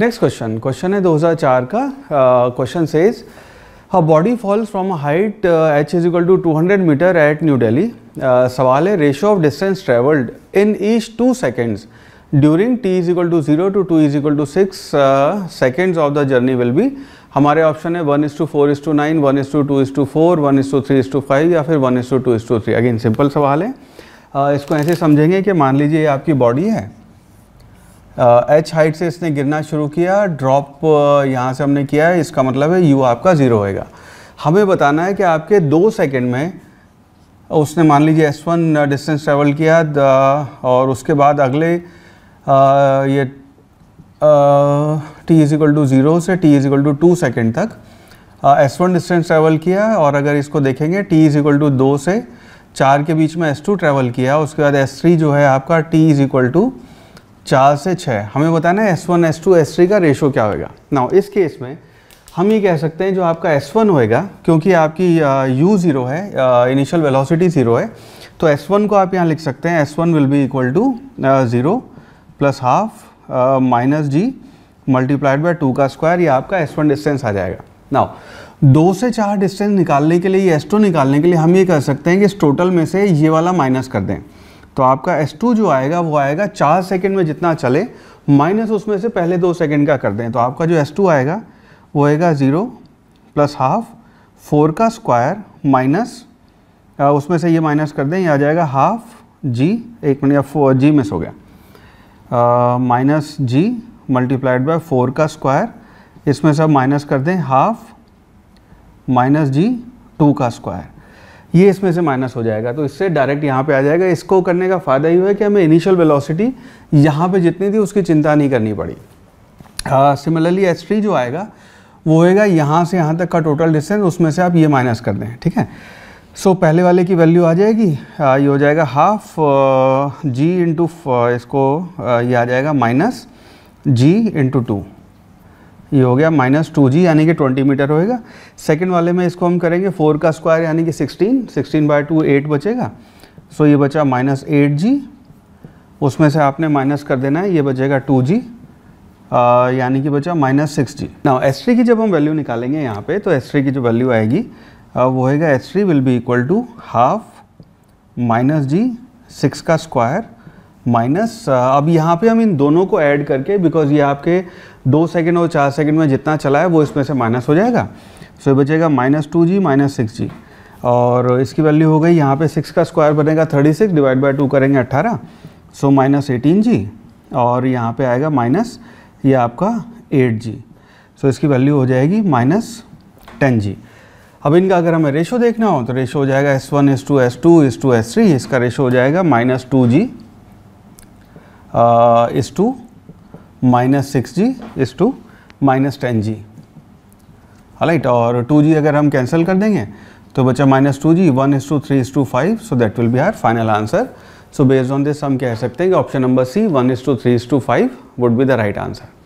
next question question है 2004 का question says हर body falls from height H is equal to two hundred metre at New Delhi सवाल है ratio of distance travelled in each two seconds during T is equal to zero to two is equal to six seconds of the journey will be हमारे option है one is to four is to nine one is to two is to four one is to three is to five या फिर one is to two is to three again simple सवाल है uh, इसको ऐसे समझेंगे कि मान लीजिए ये आपकी बॉडी है एच हाइट से इसने गिरना शुरू किया ड्रॉप यहाँ से हमने किया है इसका मतलब है यू आपका ज़ीरो होएगा हमें बताना है कि आपके दो सेकंड में उसने मान लीजिए एस वन डिस्टेंस ट्रेवल किया और उसके बाद अगले आ, ये T is equal to zero से T is equal to two second तक एस वन डिस्टेंस ट्रेवल किया और अगर इसको देखेंगे टी इज इक्वल टू दो से चार के बीच में एस टू ट्रैवल किया उसके बाद एस थ्री जो है आपका टी इज इक्वल टू चार से छः हमें बताना है S one S two S three का रेशो क्या होएगा ना इस केस में हम ये कह सकते हैं जो आपका एस वन होएगा क्योंकि आपकी यू ज़ीरो है इनिशियल वेलोसिटी ज़ीरो है तो एस वन को आप यहाँ लिख सकते हैं S one will be equal to zero plus half minus G multiplied by two का स्क्वायर ये आपका एस वन डिस्टेंस आ जाएगा ना दो से चार डिस्टेंस निकालने के लिए एस टू निकालने के लिए हम ये कर सकते हैं कि इस टोटल में से ये वाला माइनस कर दें तो आपका S2 जो आएगा वो आएगा चार सेकेंड में जितना चले माइनस उसमें से पहले दो सेकेंड का कर दें तो आपका जो S2 आएगा वो आएगा ज़ीरो प्लस हाफ फोर का स्क्वायर माइनस उसमें से ये माइनस कर दें ये आ जाएगा हाफ जी एक मिनट या फोर जी मिस हो गया minus G multiplied by four का स्क्वायर इसमें से माइनस कर दें हाफ माइनस जी टू का स्क्वायर ये इसमें से माइनस हो जाएगा तो इससे डायरेक्ट यहाँ पे आ जाएगा इसको करने का फ़ायदा ये है कि हमें इनिशियल वेलोसिटी यहाँ पे जितनी थी उसकी चिंता नहीं करनी पड़ी सिमिलरली एच थ्री जो आएगा वो होएगा यहाँ से यहाँ तक का टोटल डिस्टेंस उसमें से आप ये माइनस कर दें ठीक है सो so, पहले वाले की वैल्यू आ जाएगी आ, हाँ, ये हो जाएगा हाफ जी इंटू इसको आ, uh, ये आ जाएगा माइनस जी इंटू टू ये हो गया माइनस टू जी यानी कि ट्वेंटी मीटर होएगा सेकेंड वाले में इसको हम करेंगे फोर का स्क्वायर यानी कि sixteen sixteen by two eight बचेगा सो ये बचा माइनस एट जी उसमें से आपने माइनस कर देना है ये बचेगा टू जी यानी कि बचा माइनस सिक्स जी ना एस की जब हम वैल्यू निकालेंगे यहाँ पर तो एस की जो वैल्यू आएगी आ, वो होएगा S will be equal to half minus G six का स्क्वायर माइनस uh, अब यहाँ पे हम इन दोनों को ऐड करके बिकॉज ये आपके दो सेकेंड और चार सेकेंड में जितना चला है वो इसमें से माइनस हो जाएगा सो बचेगा minus two G minus six G और इसकी वैल्यू हो गई यहाँ पे सिक्स का स्क्वायर बनेगा thirty six divide by two करेंगे अट्ठारह सो माइनस एटीन जी और यहाँ पे आएगा माइनस ये आपका एट जी सो इसकी वैल्यू हो जाएगी माइनस टेन जी अब इनका अगर हमें रेशो देखना हो तो रेशो हो जाएगा S one S two S two S two S three इसका रेशो हो जाएगा minus two G two minus six G is to minus ten G right और टू जी अगर हम कैंसिल कर देंगे तो बचा minus two G one is to three is to five so that will be our final answer so based on this हम कह सकते हैं कि option number C one is to three is to five would be the right answer